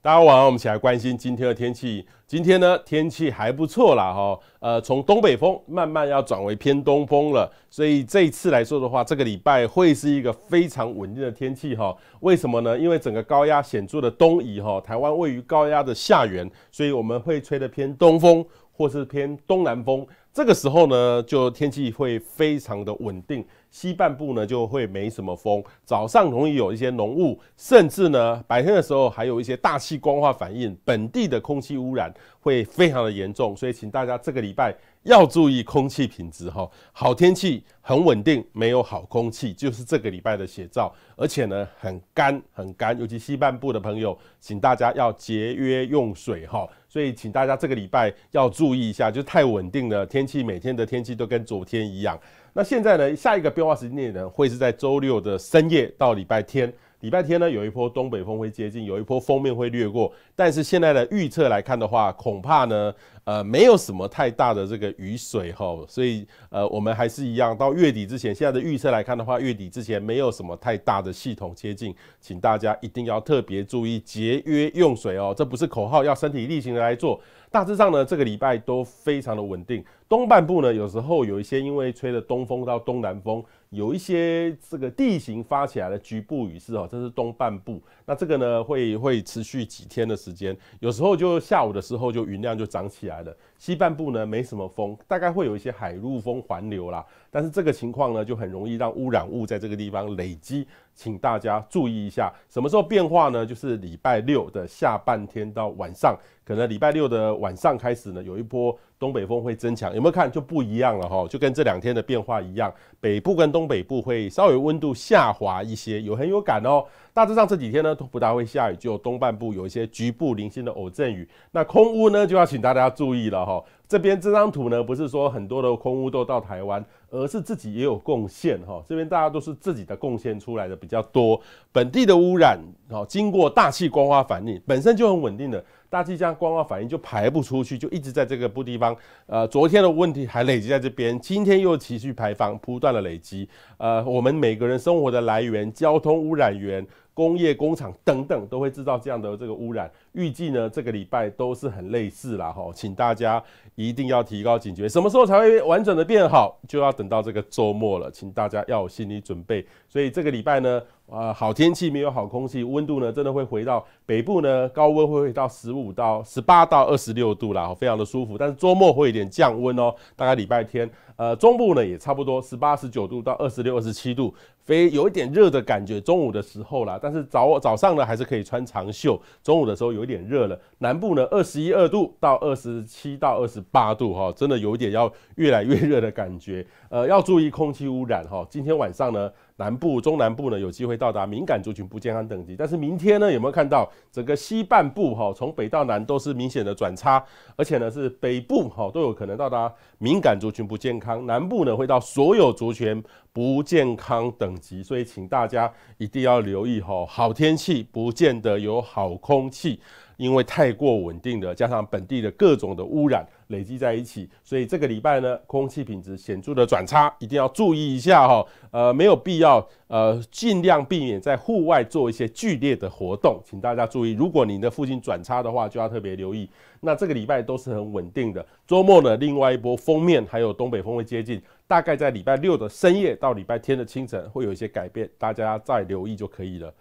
大家晚上，我们一起来关心今天的天气。今天呢，天气还不错啦，哈。呃，从东北风慢慢要转为偏东风了，所以这一次来说的话，这个礼拜会是一个非常稳定的天气，哈。为什么呢？因为整个高压显著的东移，哈，台湾位于高压的下缘，所以我们会吹的偏东风或是偏东南风。这个时候呢，就天气会非常的稳定，西半部呢就会没什么风，早上容易有一些浓雾，甚至呢白天的时候还有一些大气光化反应，本地的空气污染会非常的严重，所以请大家这个礼拜。要注意空气品质哈，好天气很稳定，没有好空气就是这个礼拜的写照，而且呢很干很干，尤其西半部的朋友，请大家要节约用水哈。所以请大家这个礼拜要注意一下，就太稳定了，天气每天的天气都跟昨天一样。那现在呢，下一个变化时间点呢会是在周六的深夜到礼拜天。礼拜天呢，有一波东北风会接近，有一波封面会掠过，但是现在的预测来看的话，恐怕呢，呃，没有什么太大的这个雨水哈，所以呃，我们还是一样，到月底之前，现在的预测来看的话，月底之前没有什么太大的系统接近，请大家一定要特别注意节约用水哦，这不是口号，要身体力行的来做。大致上呢，这个礼拜都非常的稳定。东半部呢，有时候有一些因为吹了东风到东南风，有一些这个地形发起来的局部雨势哦，这是东半部。那这个呢，会会持续几天的时间。有时候就下午的时候就云量就涨起来了。西半部呢，没什么风，大概会有一些海陆风环流啦。但是这个情况呢，就很容易让污染物在这个地方累积，请大家注意一下什么时候变化呢？就是礼拜六的下半天到晚上。可能礼拜六的晚上开始呢，有一波东北风会增强，有没有看就不一样了哈，就跟这两天的变化一样，北部跟东北部会稍微温度下滑一些，有很有感哦。大致上这几天呢都不大会下雨，就东半部有一些局部零星的偶阵雨。那空污呢就要请大家注意了哈，这边这张图呢不是说很多的空污都到台湾，而是自己也有贡献哈，这边大家都是自己的贡献出来的比较多，本地的污染哦经过大气光化反应本身就很稳定的。大气这样光化反应就排不出去，就一直在这个不地方。呃，昨天的问题还累积在这边，今天又持续排放，不断的累积。呃，我们每个人生活的来源，交通污染源。工业工厂等等都会制造这样的这个污染，预计呢这个礼拜都是很类似啦，哈，请大家一定要提高警觉，什么时候才会完整的变好，就要等到这个周末了，请大家要有心理准备。所以这个礼拜呢，啊好天气没有好空气，温度呢真的会回到北部呢，高温会回到十五到十八到二十六度啦，非常的舒服，但是周末会有点降温哦，大概礼拜天，呃中部呢也差不多十八十九度到二十六二十七度，非有一点热的感觉，中午的时候啦。但是早早上呢，还是可以穿长袖。中午的时候有点热了。南部呢，二十一二度到二十七到二十八度，哈，真的有点要越来越热的感觉。呃，要注意空气污染，哈。今天晚上呢？南部、中南部呢，有机会到达敏感族群不健康等级，但是明天呢，有没有看到整个西半部哈，从北到南都是明显的转差，而且呢是北部哈都有可能到达敏感族群不健康，南部呢会到所有族群不健康等级，所以请大家一定要留意哈，好天气不见得有好空气。因为太过稳定的，加上本地的各种的污染累积在一起，所以这个礼拜呢，空气品质显著的转差，一定要注意一下哈。呃，没有必要，呃，尽量避免在户外做一些剧烈的活动，请大家注意。如果你的附近转差的话，就要特别留意。那这个礼拜都是很稳定的，周末呢，另外一波封面还有东北风会接近，大概在礼拜六的深夜到礼拜天的清晨会有一些改变，大家再留意就可以了。